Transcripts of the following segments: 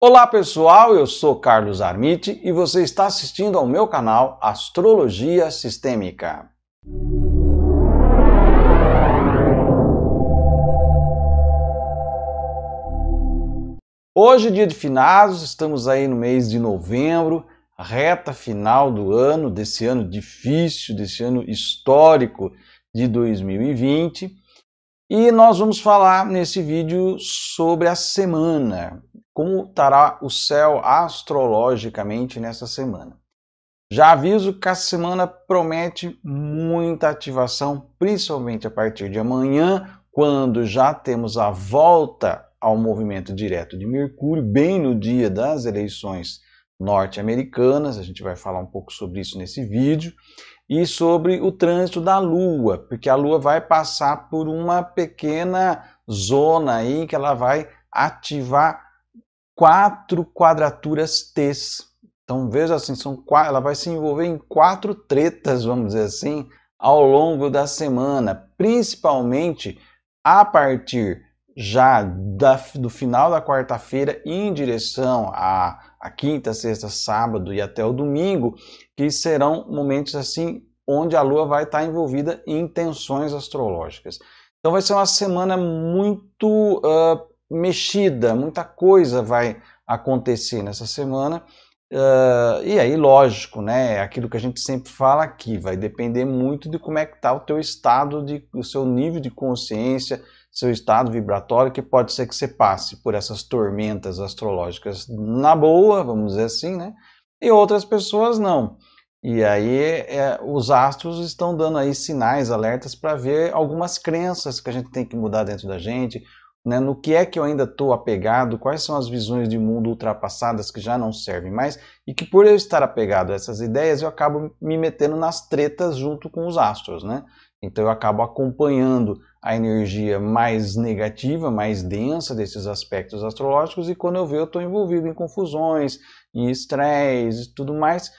Olá pessoal, eu sou Carlos Armit e você está assistindo ao meu canal Astrologia Sistêmica. Hoje, dia de finados, estamos aí no mês de novembro, reta final do ano, desse ano difícil, desse ano histórico de 2020. E nós vamos falar nesse vídeo sobre a semana, como estará o céu astrologicamente nessa semana. Já aviso que essa semana promete muita ativação, principalmente a partir de amanhã, quando já temos a volta ao movimento direto de Mercúrio, bem no dia das eleições norte-americanas. A gente vai falar um pouco sobre isso nesse vídeo e sobre o trânsito da Lua, porque a Lua vai passar por uma pequena zona aí que ela vai ativar quatro quadraturas T's. Então veja assim, são, ela vai se envolver em quatro tretas, vamos dizer assim, ao longo da semana, principalmente a partir já da, do final da quarta-feira em direção à, quinta, sexta, sábado e até o domingo, que serão momentos assim onde a Lua vai estar envolvida em tensões astrológicas. Então vai ser uma semana muito uh, mexida, muita coisa vai acontecer nessa semana. Uh, e aí, lógico, né? É aquilo que a gente sempre fala aqui, vai depender muito de como é que está o teu estado, de, o seu nível de consciência, seu estado vibratório, que pode ser que você passe por essas tormentas astrológicas na boa, vamos dizer assim, né? E outras pessoas não. E aí é, os astros estão dando aí sinais, alertas para ver algumas crenças que a gente tem que mudar dentro da gente, né, no que é que eu ainda estou apegado, quais são as visões de mundo ultrapassadas que já não servem mais e que por eu estar apegado a essas ideias eu acabo me metendo nas tretas junto com os astros, né? Então eu acabo acompanhando a energia mais negativa, mais densa desses aspectos astrológicos e quando eu vejo eu estou envolvido em confusões, em estresse e tudo mais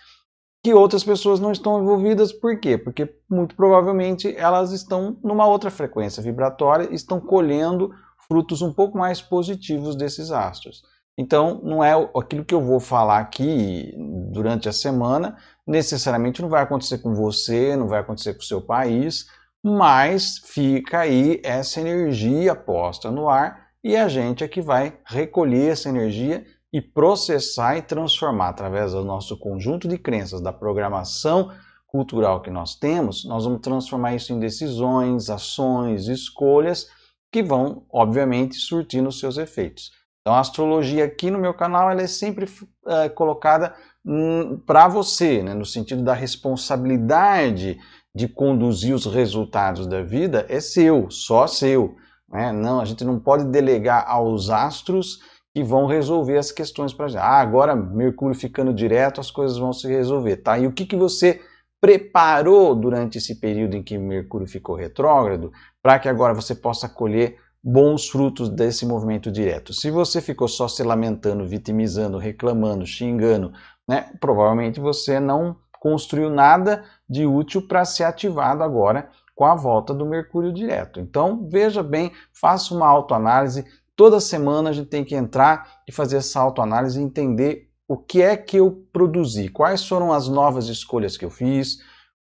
que outras pessoas não estão envolvidas, por quê? Porque muito provavelmente elas estão numa outra frequência vibratória, estão colhendo frutos um pouco mais positivos desses astros. Então, não é aquilo que eu vou falar aqui durante a semana, necessariamente não vai acontecer com você, não vai acontecer com o seu país, mas fica aí essa energia posta no ar e a gente é que vai recolher essa energia e processar e transformar através do nosso conjunto de crenças, da programação cultural que nós temos, nós vamos transformar isso em decisões, ações, escolhas que vão, obviamente, surtir nos seus efeitos. Então, a astrologia aqui no meu canal ela é sempre é, colocada hum, para você, né, no sentido da responsabilidade de conduzir os resultados da vida é seu, só seu. Né? Não, a gente não pode delegar aos astros que vão resolver as questões para gente. Ah, agora Mercúrio ficando direto, as coisas vão se resolver, tá? E o que, que você preparou durante esse período em que Mercúrio ficou retrógrado? para que agora você possa colher bons frutos desse movimento direto. Se você ficou só se lamentando, vitimizando, reclamando, xingando, né, provavelmente você não construiu nada de útil para ser ativado agora com a volta do Mercúrio direto. Então, veja bem, faça uma autoanálise. Toda semana a gente tem que entrar e fazer essa autoanálise e entender o que é que eu produzi, quais foram as novas escolhas que eu fiz,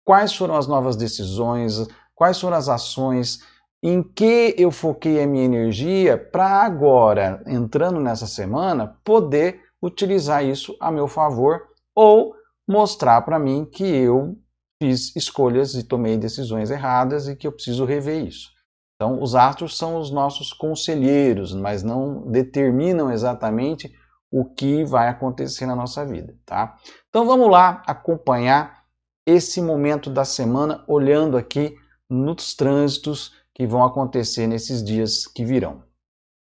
quais foram as novas decisões, quais foram as ações, em que eu foquei a minha energia para agora, entrando nessa semana, poder utilizar isso a meu favor ou mostrar para mim que eu fiz escolhas e tomei decisões erradas e que eu preciso rever isso. Então, os astros são os nossos conselheiros, mas não determinam exatamente o que vai acontecer na nossa vida, tá? Então, vamos lá acompanhar esse momento da semana olhando aqui nos trânsitos que vão acontecer nesses dias que virão.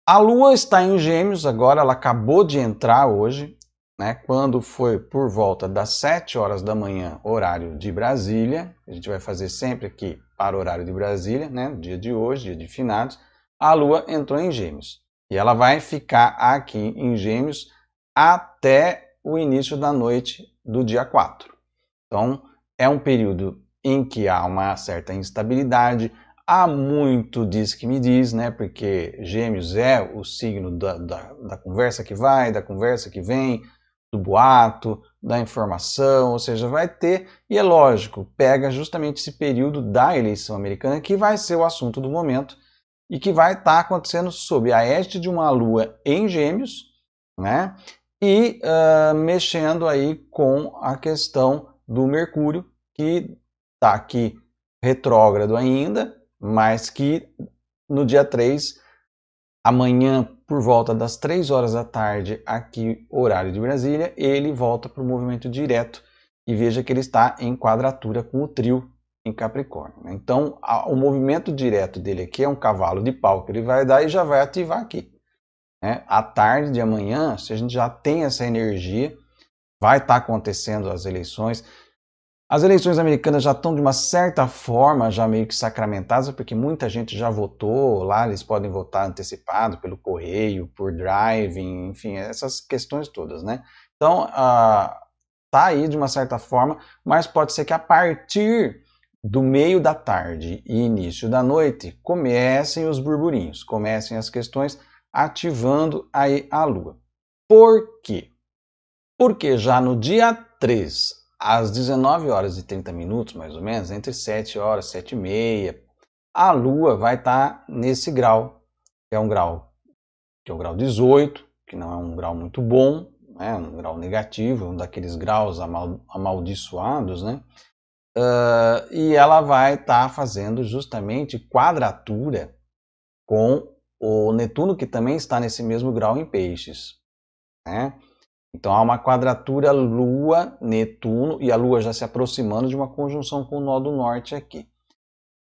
A Lua está em Gêmeos agora, ela acabou de entrar hoje, né? Quando foi por volta das 7 horas da manhã, horário de Brasília, a gente vai fazer sempre aqui para o horário de Brasília, né? Dia de hoje, dia de finados, a Lua entrou em Gêmeos e ela vai ficar aqui em Gêmeos até o início da noite do dia 4. Então, é um período em que há uma certa instabilidade. Há muito diz que me diz, né? Porque Gêmeos é o signo da, da, da conversa que vai, da conversa que vem, do boato, da informação, ou seja, vai ter, e é lógico, pega justamente esse período da eleição americana que vai ser o assunto do momento e que vai estar tá acontecendo sob a este de uma lua em gêmeos, né? E uh, mexendo aí com a questão do Mercúrio, que está aqui retrógrado ainda, mas que no dia 3, amanhã por volta das 3 horas da tarde, aqui horário de Brasília, ele volta para o movimento direto e veja que ele está em quadratura com o trio em Capricórnio. Né? Então, a, o movimento direto dele aqui é um cavalo de pau que ele vai dar e já vai ativar aqui. Né? À tarde de amanhã, se a gente já tem essa energia, vai estar tá acontecendo as eleições, as eleições americanas já estão de uma certa forma já meio que sacramentadas, porque muita gente já votou, lá eles podem votar antecipado pelo correio, por driving, enfim, essas questões todas, né? Então, ah, tá aí de uma certa forma, mas pode ser que a partir do meio da tarde e início da noite comecem os burburinhos, comecem as questões ativando aí a lua. Por quê? Porque já no dia 3 às 19 horas e 30 minutos, mais ou menos, entre 7 horas, 7 e meia, a Lua vai estar tá nesse grau, que é um grau, que é o grau 18, que não é um grau muito bom, é né, um grau negativo, um daqueles graus amaldiçoados, né? Uh, e ela vai estar tá fazendo justamente quadratura com o Netuno, que também está nesse mesmo grau em peixes. Né? Então há uma quadratura Lua-Netuno e a Lua já se aproximando de uma conjunção com o nó do norte aqui.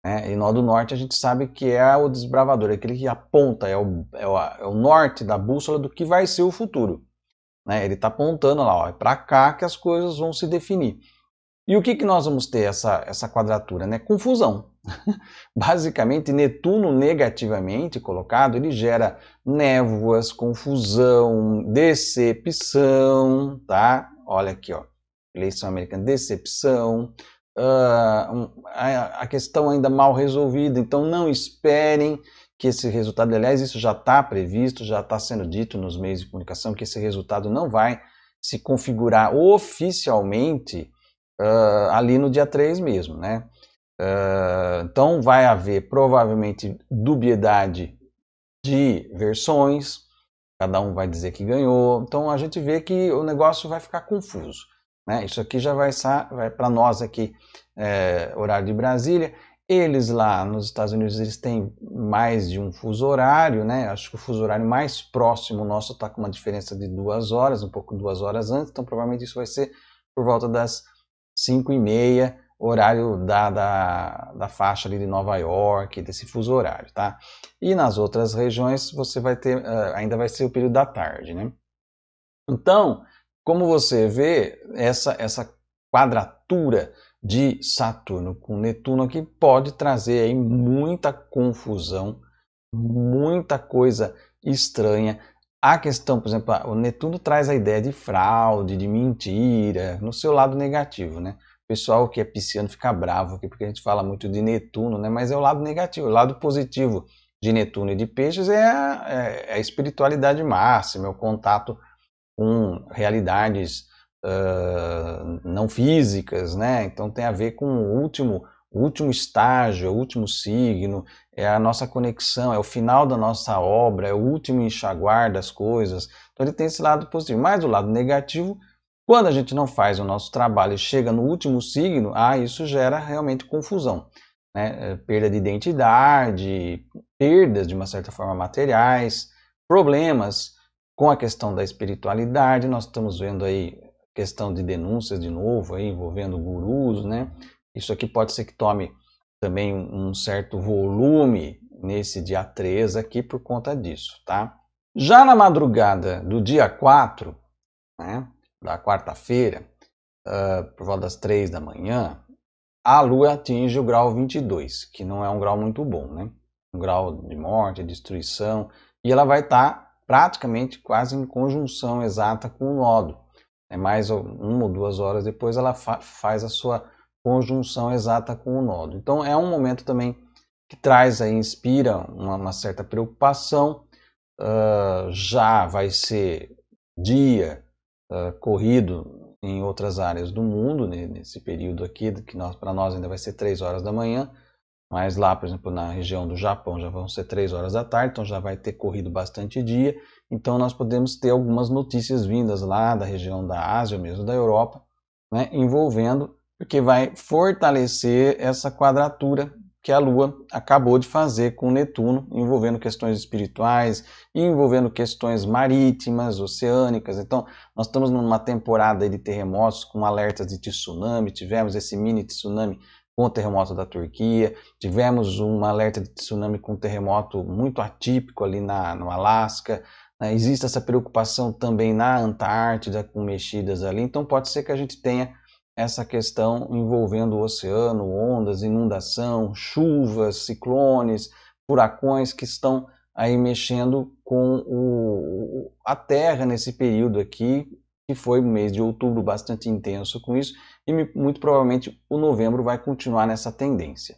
Né? E nó do norte a gente sabe que é o desbravador, é aquele que aponta, é o, é o, é o norte da bússola do que vai ser o futuro. Né? Ele está apontando lá, ó, é para cá que as coisas vão se definir. E o que, que nós vamos ter essa, essa quadratura? Né? Confusão. Basicamente, Netuno negativamente colocado, ele gera névoas, confusão, decepção, tá? Olha aqui, ó, eleição americana, decepção, uh, a questão ainda mal resolvida, então não esperem que esse resultado, aliás, isso já está previsto, já está sendo dito nos meios de comunicação, que esse resultado não vai se configurar oficialmente uh, ali no dia 3 mesmo, né? Uh, então vai haver provavelmente dubiedade de versões, cada um vai dizer que ganhou, então a gente vê que o negócio vai ficar confuso. Né? Isso aqui já vai, vai para nós aqui, é, horário de Brasília. Eles lá nos Estados Unidos eles têm mais de um fuso horário, né? Acho que o fuso horário mais próximo nosso está com uma diferença de duas horas, um pouco duas horas antes, então provavelmente isso vai ser por volta das 5 e meia, horário da, da, da, faixa ali de Nova York, desse fuso horário, tá? E nas outras regiões você vai ter, eh, ainda vai ser o período da tarde, né? Então, como você vê, essa, essa quadratura de Saturno com Netuno aqui pode trazer aí muita confusão, muita coisa estranha a questão, por exemplo, o Netuno traz a ideia de fraude, de mentira, no seu lado negativo, né? O pessoal que é pisciano fica bravo aqui, porque a gente fala muito de Netuno, né? Mas é o lado negativo. O lado positivo de Netuno e de Peixes é a, é, é a espiritualidade máxima, é o contato com realidades uh, não físicas, né? Então tem a ver com o último o último estágio, é o último signo, é a nossa conexão, é o final da nossa obra, é o último enxaguar das coisas. Então ele tem esse lado positivo. Mas o lado negativo, quando a gente não faz o nosso trabalho e chega no último signo, ah, isso gera realmente confusão. Né? É perda de identidade, perdas de uma certa forma materiais, problemas com a questão da espiritualidade. Nós estamos vendo aí questão de denúncias de novo, aí, envolvendo gurus, né? Isso aqui pode ser que tome também um certo volume nesse dia 3 aqui por conta disso, tá? Já na madrugada do dia 4, né, da quarta-feira, uh, por volta das 3 da manhã, a Lua atinge o grau 22, que não é um grau muito bom, né? Um grau de morte, destruição, e ela vai estar tá praticamente quase em conjunção exata com o nodo. É mais uma ou duas horas depois ela fa faz a sua conjunção exata com o nodo. Então é um momento também que traz aí, inspira uma, uma certa preocupação. Uh, já vai ser dia uh, corrido em outras áreas do mundo, né, nesse período aqui, que para nós ainda vai ser 3 horas da manhã, mas lá, por exemplo, na região do Japão já vão ser 3 horas da tarde, então já vai ter corrido bastante dia. Então nós podemos ter algumas notícias vindas lá da região da Ásia, ou mesmo da Europa, né, envolvendo porque vai fortalecer essa quadratura que a Lua acabou de fazer com Netuno, envolvendo questões espirituais, envolvendo questões marítimas, oceânicas. Então, nós estamos numa temporada de terremotos com alertas de tsunami, tivemos esse mini tsunami com o terremoto da Turquia, tivemos um alerta de tsunami com um terremoto muito atípico ali na, no Alasca, né? existe essa preocupação também na Antártida com mexidas ali, então pode ser que a gente tenha essa questão envolvendo o oceano, ondas, inundação, chuvas, ciclones, furacões que estão aí mexendo com o, a Terra nesse período aqui, que foi o mês de outubro bastante intenso com isso, e muito provavelmente o novembro vai continuar nessa tendência.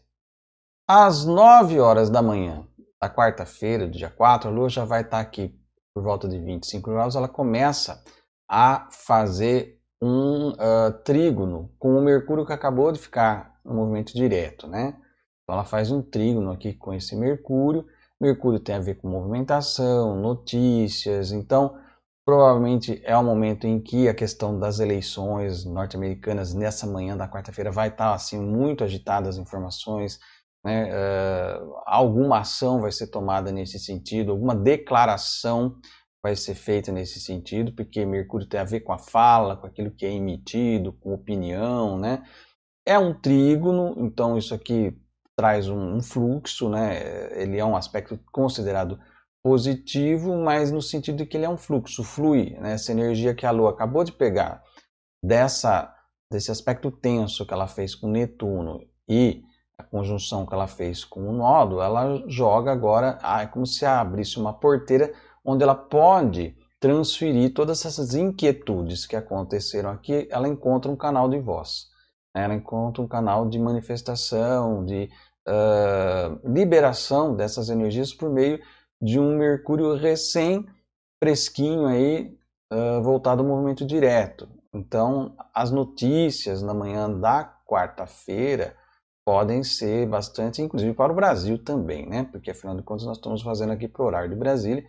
Às 9 horas da manhã da quarta-feira, dia 4, a Lua já vai estar aqui por volta de 25 graus, ela começa a fazer um uh, trígono com o Mercúrio que acabou de ficar no movimento direto, né? Então ela faz um trígono aqui com esse Mercúrio. Mercúrio tem a ver com movimentação, notícias, então provavelmente é o momento em que a questão das eleições norte-americanas nessa manhã da quarta-feira vai estar assim muito agitada as informações, né? Uh, alguma ação vai ser tomada nesse sentido, alguma declaração vai ser feita nesse sentido, porque Mercúrio tem a ver com a fala, com aquilo que é emitido, com opinião, né? É um trígono, então isso aqui traz um, um fluxo, né? Ele é um aspecto considerado positivo, mas no sentido de que ele é um fluxo, flui, né? Essa energia que a Lua acabou de pegar dessa desse aspecto tenso que ela fez com Netuno e a conjunção que ela fez com o nodo, ela joga agora, ah, é como se abrisse uma porteira onde ela pode transferir todas essas inquietudes que aconteceram aqui, ela encontra um canal de voz, né? ela encontra um canal de manifestação, de uh, liberação dessas energias por meio de um Mercúrio recém fresquinho aí uh, voltado ao movimento direto. Então, as notícias na manhã da quarta-feira podem ser bastante, inclusive para o Brasil também, né? Porque afinal de contas nós estamos fazendo aqui para o horário de Brasília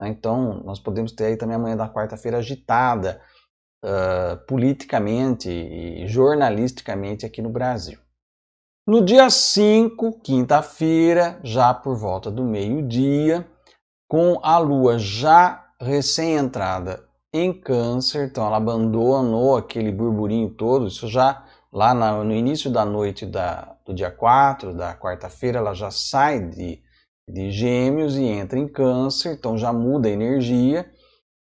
né? Então, nós podemos ter aí também a manhã da quarta-feira agitada uh, politicamente e jornalisticamente aqui no Brasil. No dia 5, quinta-feira, já por volta do meio-dia, com a lua já recém-entrada em Câncer, então ela abandonou aquele burburinho todo, isso já lá na, no início da noite da, do dia 4, da quarta-feira, ela já sai de de gêmeos e entra em câncer, então já muda a energia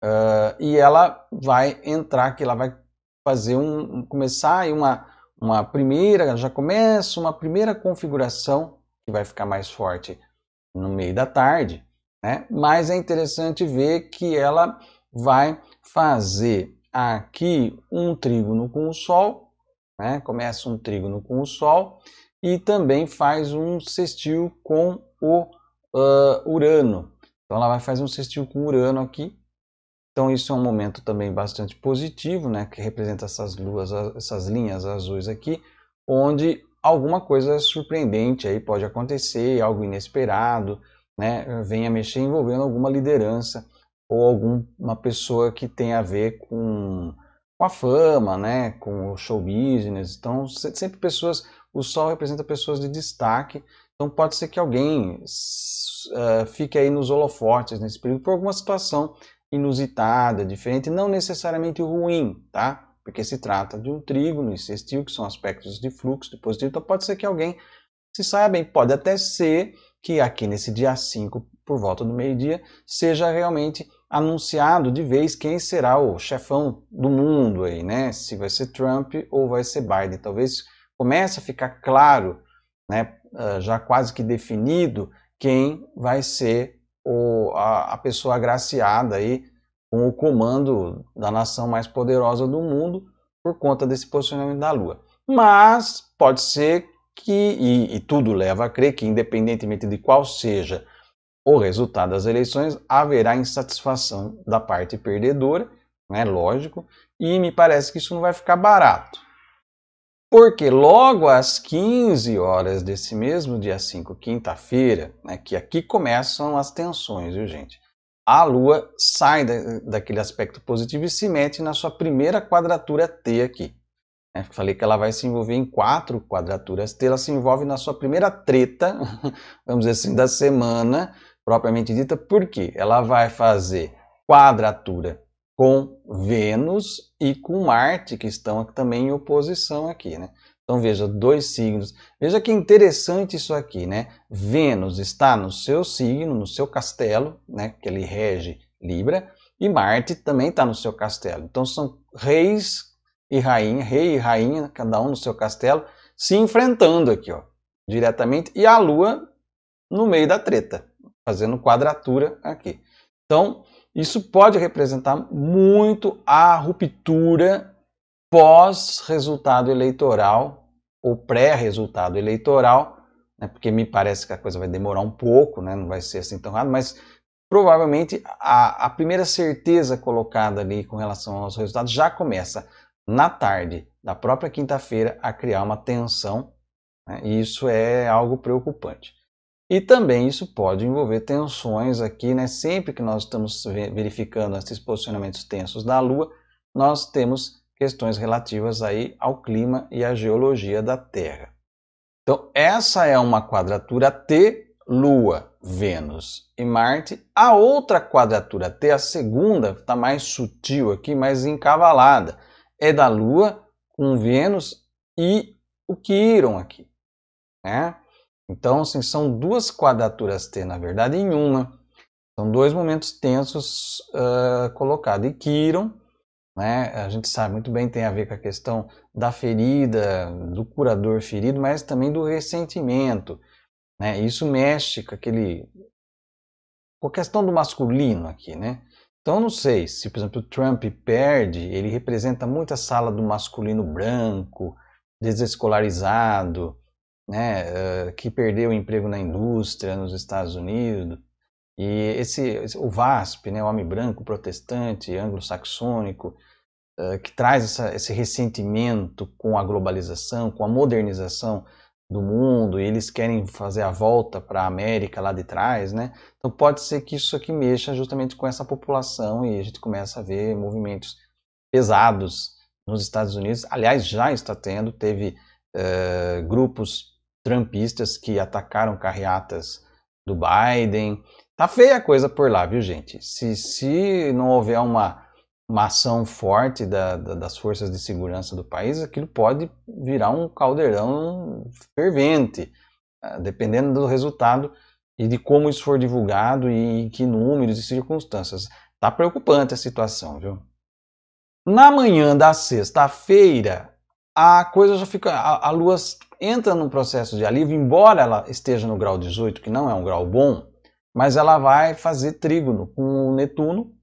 uh, e ela vai entrar, que ela vai fazer um, começar aí uma, uma primeira, já começa uma primeira configuração que vai ficar mais forte no meio da tarde, né? Mas é interessante ver que ela vai fazer aqui um trígono com o Sol, né? Começa um trígono com o Sol e também faz um sextil com o uh, Urano. Então ela vai fazer um sextil com Urano aqui. Então isso é um momento também bastante positivo, né, que representa essas luas, essas linhas azuis aqui, onde alguma coisa surpreendente aí pode acontecer, algo inesperado, né, venha mexer envolvendo alguma liderança ou alguma pessoa que tem a ver com, com a fama, né, com o show business. Então sempre pessoas, o Sol representa pessoas de destaque então pode ser que alguém uh, fique aí nos holofortes nesse período por alguma situação inusitada, diferente, não necessariamente ruim, tá? Porque se trata de um trígono e sextil, que são aspectos de fluxo, de positivo, então pode ser que alguém se saia bem. Pode até ser que aqui nesse dia 5, por volta do meio-dia, seja realmente anunciado de vez quem será o chefão do mundo aí, né? Se vai ser Trump ou vai ser Biden. Talvez comece a ficar claro, né, ah, já quase que definido quem vai ser o, a, a pessoa agraciada aí com o comando da nação mais poderosa do mundo por conta desse posicionamento da Lua. Mas pode ser que, e, e tudo leva a crer que, independentemente de qual seja o resultado das eleições, haverá insatisfação da parte perdedora, né, lógico, e me parece que isso não vai ficar barato. Porque logo às 15 horas desse mesmo dia 5, quinta-feira, né, que aqui começam as tensões, viu gente? A Lua sai da, daquele aspecto positivo e se mete na sua primeira quadratura T aqui. É, falei que ela vai se envolver em quatro quadraturas T, ela se envolve na sua primeira treta, vamos dizer assim, da semana, propriamente dita, porque ela vai fazer quadratura com Vênus e com Marte, que estão aqui também em oposição aqui, né? Então veja, dois signos. Veja que interessante isso aqui, né? Vênus está no seu signo, no seu castelo, né? Que ele rege Libra, e Marte também está no seu castelo. Então são reis e rainha, rei e rainha, cada um no seu castelo, se enfrentando aqui, ó, diretamente, e a Lua no meio da treta, fazendo quadratura aqui. Então, isso pode representar muito a ruptura pós-resultado eleitoral ou pré-resultado eleitoral, né, porque me parece que a coisa vai demorar um pouco, né, não vai ser assim tão rápido, mas provavelmente a, a primeira certeza colocada ali com relação aos resultados já começa na tarde da própria quinta-feira a criar uma tensão, né, e isso é algo preocupante. E também isso pode envolver tensões aqui, né? Sempre que nós estamos verificando esses posicionamentos tensos da Lua, nós temos questões relativas aí ao clima e à geologia da Terra. Então, essa é uma quadratura T, Lua, Vênus e Marte. A outra quadratura T, a segunda, está mais sutil aqui, mais encavalada, é da Lua com Vênus e o Quiron aqui, né? Então, assim, são duas quadraturas T, na verdade, em uma. São dois momentos tensos uh, colocados. E Kiron, né, a gente sabe muito bem, tem a ver com a questão da ferida, do curador ferido, mas também do ressentimento. Né? Isso mexe com aquele. com a questão do masculino aqui, né? Então, não sei se, por exemplo, o Trump perde, ele representa muito a sala do masculino branco, desescolarizado, né, que perdeu o emprego na indústria nos Estados Unidos. E esse, o VASP, né, o homem branco, protestante, anglo-saxônico, que traz essa, esse ressentimento com a globalização, com a modernização do mundo, e eles querem fazer a volta para a América lá de trás, né? Então pode ser que isso aqui mexa justamente com essa população e a gente começa a ver movimentos pesados nos Estados Unidos. Aliás, já está tendo, teve uh, grupos trumpistas que atacaram carreatas do Biden. Tá feia a coisa por lá, viu, gente? Se, se não houver uma, uma ação forte da, da, das forças de segurança do país, aquilo pode virar um caldeirão fervente, eh, dependendo do resultado e de como isso for divulgado e em que números e circunstâncias. Tá preocupante a situação, viu? Na manhã da sexta-feira, a coisa já fica. A, a Lua entra num processo de alívio, embora ela esteja no grau 18, que não é um grau bom, mas ela vai fazer trígono com o Netuno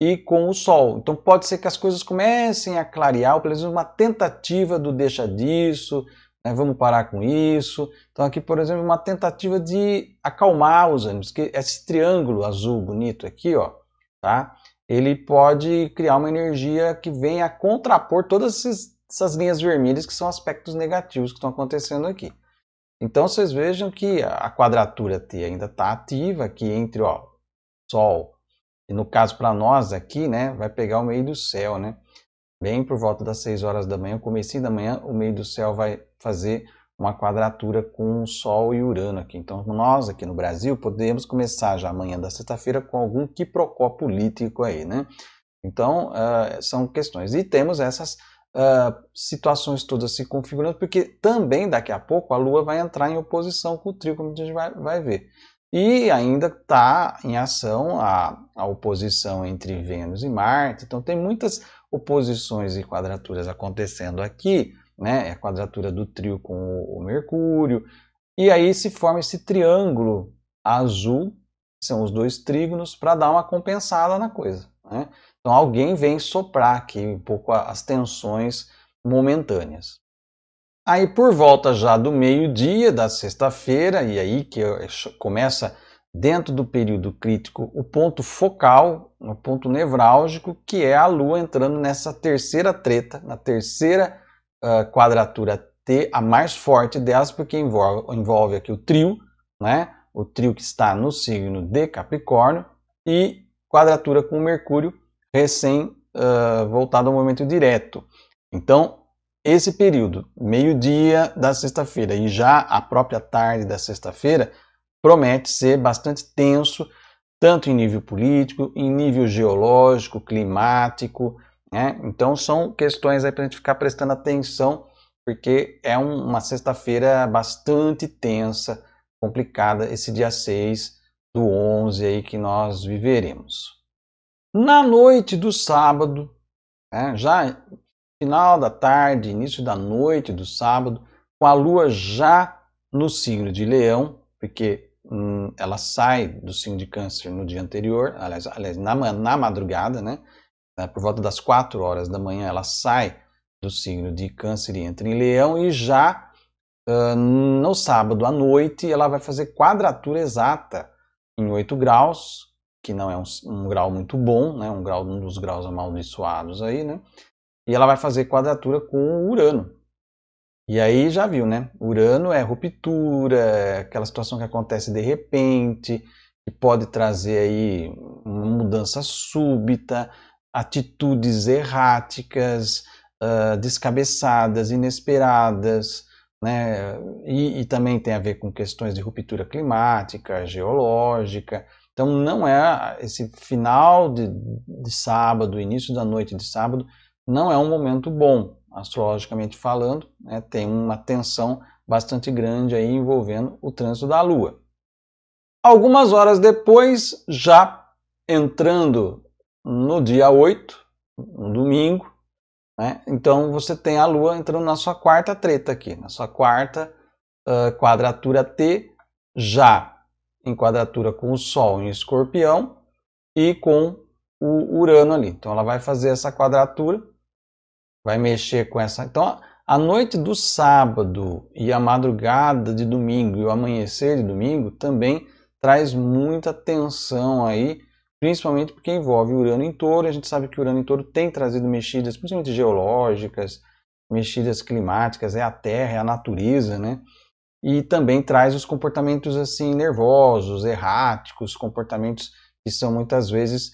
e com o Sol. Então pode ser que as coisas comecem a clarear, ou pelo menos uma tentativa do deixa disso, né, vamos parar com isso. Então aqui, por exemplo, uma tentativa de acalmar os ânimos, que esse triângulo azul bonito aqui, ó, tá? Ele pode criar uma energia que venha a contrapor todas esses essas linhas vermelhas que são aspectos negativos que estão acontecendo aqui. Então vocês vejam que a quadratura T ainda está ativa aqui entre o Sol e no caso para nós aqui, né, vai pegar o meio do céu, né? Bem por volta das 6 horas da manhã, comecinho da manhã, o meio do céu vai fazer uma quadratura com o Sol e Urano aqui. Então nós aqui no Brasil podemos começar já amanhã da sexta-feira com algum quiprocó político aí, né? Então uh, são questões. E temos essas uh, situações todas se configurando, porque também daqui a pouco a Lua vai entrar em oposição com o trio, como a gente vai, vai ver. E ainda está em ação a, a oposição entre Vênus e Marte. Então, tem muitas oposições e quadraturas acontecendo aqui, né? É a quadratura do trio com o, o Mercúrio. E aí se forma esse triângulo azul, que são os dois trígonos, para dar uma compensada na coisa, né? Então alguém vem soprar aqui um pouco as tensões momentâneas. Aí por volta já do meio-dia da sexta-feira, e aí que eh, começa dentro do período crítico o ponto focal, o ponto nevrálgico, que é a Lua entrando nessa terceira treta, na terceira uh, quadratura T, a mais forte delas, porque envolve, envolve aqui o trio, né? o trio que está no signo de Capricórnio, e quadratura com Mercúrio, recém uh, voltado ao movimento direto. Então, esse período, meio-dia da sexta-feira e já a própria tarde da sexta-feira, promete ser bastante tenso, tanto em nível político, em nível geológico, climático. Né? Então, são questões para a gente ficar prestando atenção, porque é um, uma sexta-feira bastante tensa, complicada, esse dia 6 do 11 aí que nós viveremos. Na noite do sábado, é, já final da tarde, início da noite do sábado, com a lua já no signo de Leão, porque hum, ela sai do signo de Câncer no dia anterior, aliás, aliás na, na madrugada, né, né? por volta das 4 horas da manhã, ela sai do signo de Câncer e entra em Leão, e já uh, no sábado à noite ela vai fazer quadratura exata em 8 graus que não é um, um grau muito bom, né? um, grau, um dos graus amaldiçoados aí, né? E ela vai fazer quadratura com Urano. E aí já viu, né? Urano é ruptura, é aquela situação que acontece de repente, que pode trazer aí uma mudança súbita, atitudes erráticas, uh, descabeçadas, inesperadas, né? E, e também tem a ver com questões de ruptura climática, geológica, então não é esse final de, de sábado, início da noite de sábado, não é um momento bom, astrologicamente falando, né? tem uma tensão bastante grande aí envolvendo o trânsito da Lua. Algumas horas depois, já entrando no dia 8, no domingo, né? então você tem a Lua entrando na sua quarta treta aqui, na sua quarta uh, quadratura T, já em quadratura com o Sol em Escorpião e com o Urano ali. Então ela vai fazer essa quadratura, vai mexer com essa. Então a noite do sábado e a madrugada de domingo e o amanhecer de domingo também traz muita tensão aí, principalmente porque envolve Urano em Touro. A gente sabe que Urano em Touro tem trazido mexidas, principalmente geológicas, mexidas climáticas, é a Terra, é a natureza, né? e também traz os comportamentos assim nervosos, erráticos, comportamentos que são muitas vezes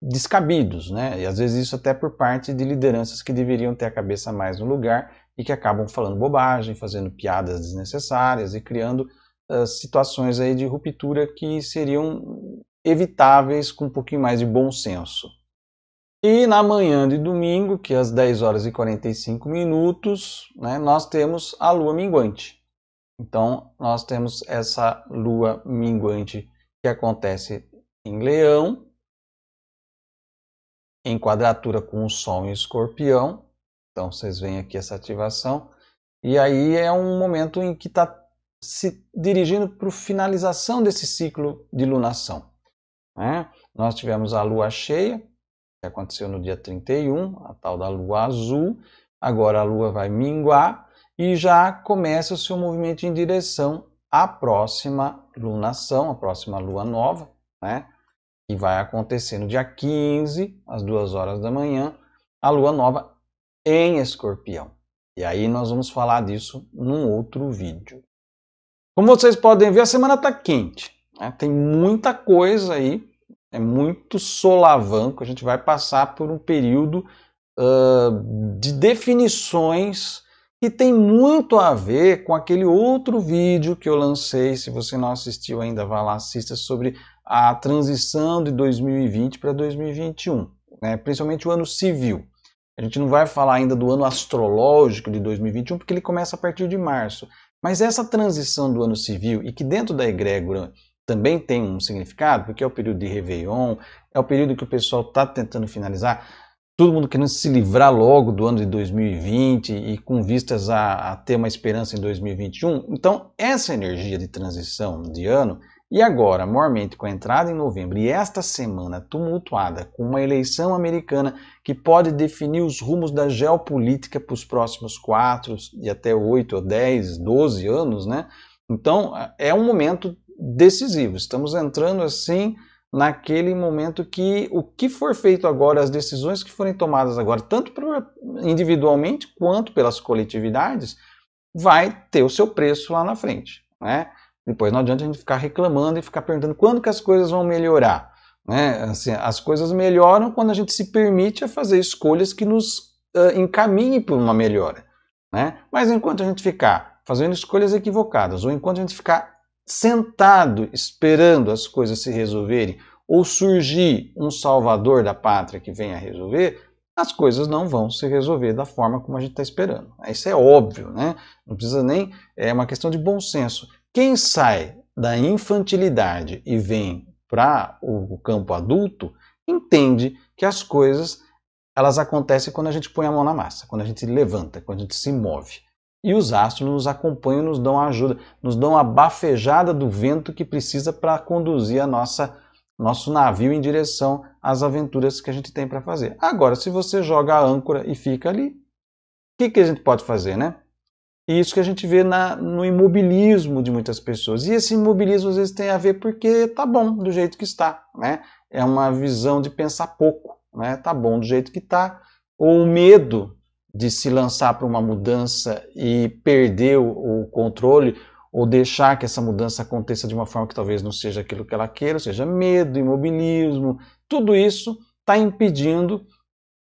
descabidos, né? E às vezes isso até por parte de lideranças que deveriam ter a cabeça mais no lugar e que acabam falando bobagem, fazendo piadas desnecessárias e criando uh, situações aí de ruptura que seriam evitáveis com um pouquinho mais de bom senso. E na manhã de domingo, que é às 10 horas e 45 minutos, né, nós temos a lua minguante. Então, nós temos essa lua minguante que acontece em Leão, em quadratura com o Sol em Escorpião. Então, vocês veem aqui essa ativação. E aí é um momento em que está se dirigindo para a finalização desse ciclo de lunação. Né? Nós tivemos a lua cheia, que aconteceu no dia 31, a tal da lua azul. Agora a lua vai minguar e já começa o seu movimento em direção à próxima lunação, a próxima lua nova, né? que vai acontecer no dia 15, às 2 horas da manhã, a lua nova em escorpião. E aí nós vamos falar disso num outro vídeo. Como vocês podem ver, a semana está quente. Né? Tem muita coisa aí, é muito solavanco. A gente vai passar por um período uh, de definições e tem muito a ver com aquele outro vídeo que eu lancei. Se você não assistiu ainda, vá lá, assista sobre a transição de 2020 para 2021, né? principalmente o ano civil. A gente não vai falar ainda do ano astrológico de 2021, porque ele começa a partir de março. Mas essa transição do ano civil, e que dentro da egrégora também tem um significado, porque é o período de Réveillon, é o período que o pessoal está tentando finalizar todo mundo querendo se livrar logo do ano de 2020 e com vistas a, a, ter uma esperança em 2021. Então, essa energia de transição de ano, e agora, maiormente com a entrada em novembro e esta semana tumultuada com uma eleição americana que pode definir os rumos da geopolítica para os próximos 4 e até 8 ou 10, 12 anos, né? Então, é um momento decisivo. Estamos entrando assim naquele momento que o que for feito agora, as decisões que forem tomadas agora, tanto individualmente quanto pelas coletividades, vai ter o seu preço lá na frente. Né? Depois não adianta a gente ficar reclamando e ficar perguntando quando que as coisas vão melhorar. Né? Assim, as coisas melhoram quando a gente se permite a fazer escolhas que nos uh, encaminhem para uma melhora. Né? Mas enquanto a gente ficar fazendo escolhas equivocadas, ou enquanto a gente ficar sentado esperando as coisas se resolverem ou surgir um salvador da pátria que venha resolver, as coisas não vão se resolver da forma como a gente está esperando. Isso é óbvio, né? Não precisa nem. É uma questão de bom senso. Quem sai da infantilidade e vem para o campo adulto entende que as coisas elas acontecem quando a gente põe a mão na massa, quando a gente levanta, quando a gente se move. E os astros nos acompanham, nos dão ajuda, nos dão a bafejada do vento que precisa para conduzir a nossa nosso navio em direção às aventuras que a gente tem para fazer. Agora, se você joga a âncora e fica ali, o que, que a gente pode fazer, né? E isso que a gente vê na, no imobilismo de muitas pessoas. E esse imobilismo às vezes tem a ver porque tá bom do jeito que está, né? É uma visão de pensar pouco, né? Tá bom do jeito que está. Ou o medo de se lançar para uma mudança e perder o, o, controle ou deixar que essa mudança aconteça de uma forma que talvez não seja aquilo que ela queira, ou seja, medo, imobilismo, tudo isso está impedindo,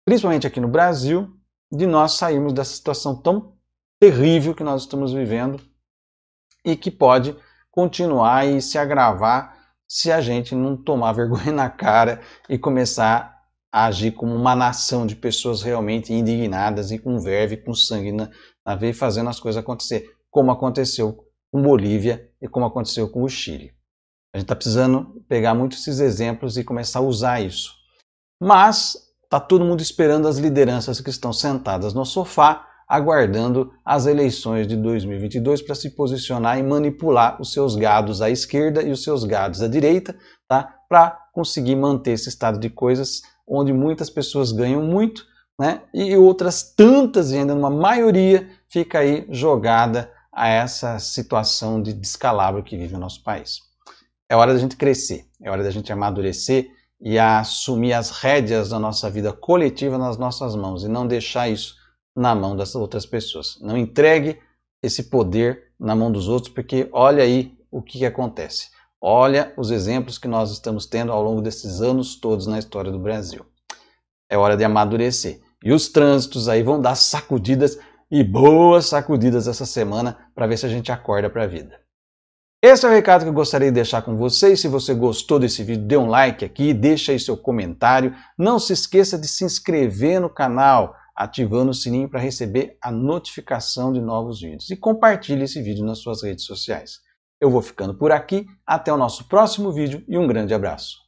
principalmente aqui no Brasil, de nós sairmos dessa situação tão terrível que nós estamos vivendo e que pode continuar e se agravar se a gente não tomar vergonha na cara e começar a agir como uma nação de pessoas realmente indignadas e com verve, com sangue na, na veia, fazendo as coisas acontecer, como aconteceu com Bolívia e como aconteceu com o Chile. A gente está precisando pegar muitos esses exemplos e começar a usar isso. Mas está todo mundo esperando as lideranças que estão sentadas no sofá, aguardando as eleições de 2022 para se posicionar e manipular os seus gados à esquerda e os seus gados à direita, tá? para conseguir manter esse estado de coisas onde muitas pessoas ganham muito, né? E outras tantas, e ainda uma maioria, fica aí jogada a essa situação de descalabro que vive o nosso país. É hora da gente crescer, é hora da gente amadurecer e assumir as rédeas da nossa vida coletiva nas nossas mãos e não deixar isso na mão das outras pessoas. Não entregue esse poder na mão dos outros, porque olha aí o que, que acontece. Olha os exemplos que nós estamos tendo ao longo desses anos todos na história do Brasil. É hora de amadurecer. E os trânsitos aí vão dar sacudidas e boas sacudidas essa semana para ver se a gente acorda para a vida. Esse é o recado que eu gostaria de deixar com vocês. Se você gostou desse vídeo, dê um like aqui, deixa aí seu comentário. Não se esqueça de se inscrever no canal, ativando o sininho para receber a notificação de novos vídeos. E compartilhe esse vídeo nas suas redes sociais. Eu vou ficando por aqui, até o nosso próximo vídeo e um grande abraço.